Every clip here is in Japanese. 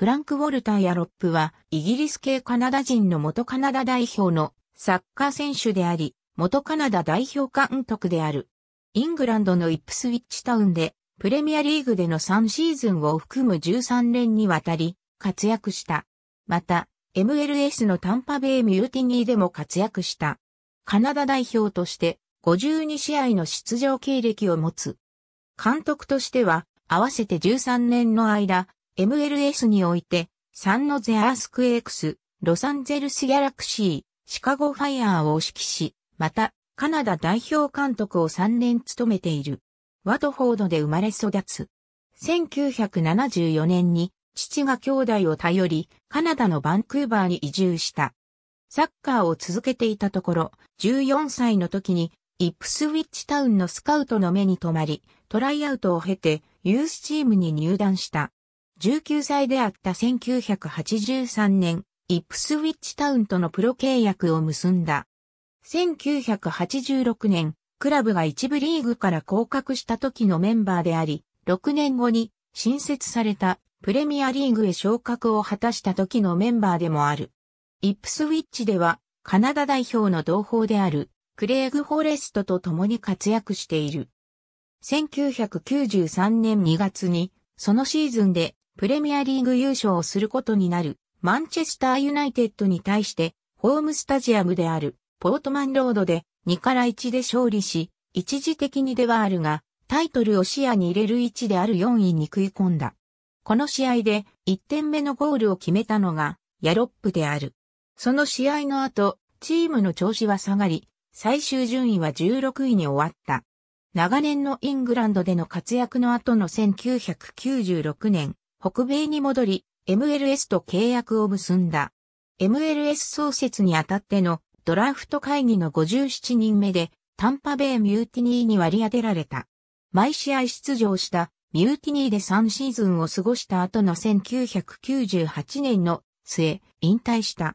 フランク・ウォルター・ヤロップは、イギリス系カナダ人の元カナダ代表のサッカー選手であり、元カナダ代表監督である。イングランドのイップスウィッチタウンで、プレミアリーグでの3シーズンを含む13連にわたり、活躍した。また、MLS のタンパベイ・ミューティニーでも活躍した。カナダ代表として、52試合の出場経歴を持つ。監督としては、合わせて13年の間、MLS において、サンノゼアースクエイクス、ロサンゼルスギャラクシー、シカゴファイアーを指揮し、また、カナダ代表監督を3年務めている。ワトフォードで生まれ育つ。1974年に父が兄弟を頼り、カナダのバンクーバーに移住した。サッカーを続けていたところ、14歳の時に、イップスウィッチタウンのスカウトの目に留まり、トライアウトを経て、ユースチームに入団した。19歳であった1983年、イップスウィッチタウンとのプロ契約を結んだ。1986年、クラブが一部リーグから降格した時のメンバーであり、6年後に新設されたプレミアリーグへ昇格を果たした時のメンバーでもある。イップスウィッチではカナダ代表の同胞であるクレーグ・フォレストと共に活躍している。1993年2月にそのシーズンでプレミアリーグ優勝をすることになる、マンチェスターユナイテッドに対して、ホームスタジアムである、ポートマンロードで2から1で勝利し、一時的にではあるが、タイトルを視野に入れる置である4位に食い込んだ。この試合で1点目のゴールを決めたのが、ヤロップである。その試合の後、チームの調子は下がり、最終順位は16位に終わった。長年のイングランドでの活躍の後の1996年、北米に戻り、MLS と契約を結んだ。MLS 創設にあたってのドラフト会議の57人目で、タンパベイミューティニーに割り当てられた。毎試合出場したミューティニーで3シーズンを過ごした後の1998年の末、引退した。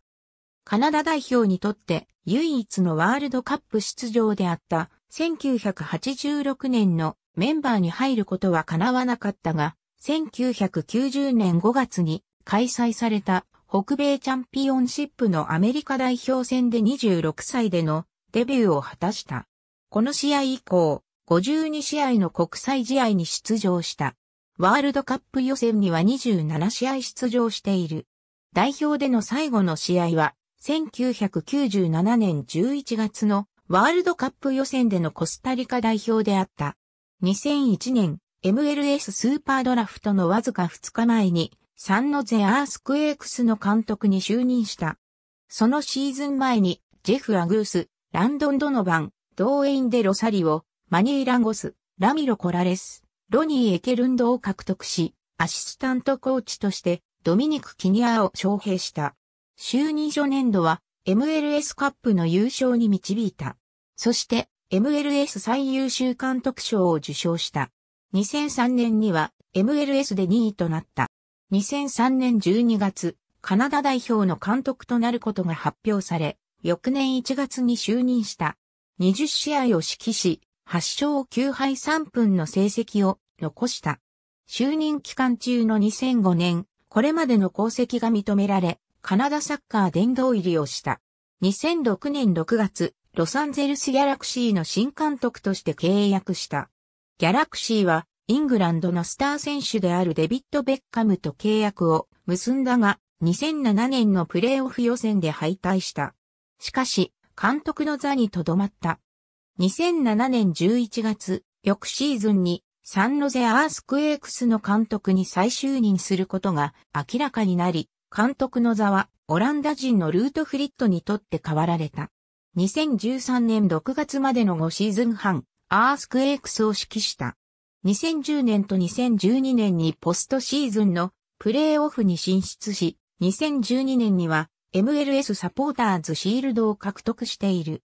カナダ代表にとって唯一のワールドカップ出場であった1986年のメンバーに入ることは叶わなかったが、1990年5月に開催された北米チャンピオンシップのアメリカ代表戦で26歳でのデビューを果たした。この試合以降、52試合の国際試合に出場した。ワールドカップ予選には27試合出場している。代表での最後の試合は、1997年11月のワールドカップ予選でのコスタリカ代表であった。2001年 MLS スーパードラフトのわずか2日前に、サンノゼアースクエークスの監督に就任した。そのシーズン前に、ジェフ・アグース、ランドン・ドノバン、ドーエイン・デ・ロサリオ、マニー・ランゴス、ラミロ・コラレス、ロニー・エケルンドを獲得し、アシスタントコーチとして、ドミニク・キニアを招聘した。就任初年度は、MLS カップの優勝に導いた。そして、MLS 最優秀監督賞を受賞した。2003年には MLS で2位となった。2003年12月、カナダ代表の監督となることが発表され、翌年1月に就任した。20試合を指揮し、8勝9敗3分の成績を残した。就任期間中の2005年、これまでの功績が認められ、カナダサッカー殿堂入りをした。2006年6月、ロサンゼルスギャラクシーの新監督として契約した。ギャラクシーは、イングランドのスター選手であるデビッド・ベッカムと契約を結んだが、2007年のプレーオフ予選で敗退した。しかし、監督の座にとどまった。2007年11月、翌シーズンに、サンロゼ・アースクエークスの監督に再就任することが明らかになり、監督の座はオランダ人のルートフリットにとって変わられた。2013年6月までの5シーズン半、アースクエイクスを指揮した。2010年と2012年にポストシーズンのプレーオフに進出し、2012年には MLS サポーターズシールドを獲得している。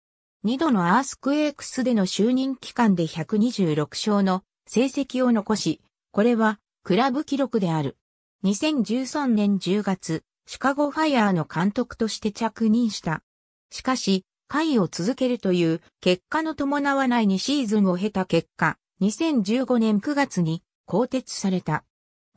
2度のアースクエイクスでの就任期間で126勝の成績を残し、これはクラブ記録である。2013年10月、シカゴファイアーの監督として着任した。しかし、会を続けるという結果の伴わない2シーズンを経た結果、2015年9月に更迭された。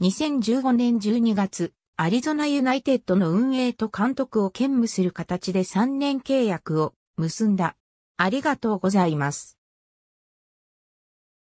2015年12月、アリゾナユナイテッドの運営と監督を兼務する形で3年契約を結んだ。ありがとうございます。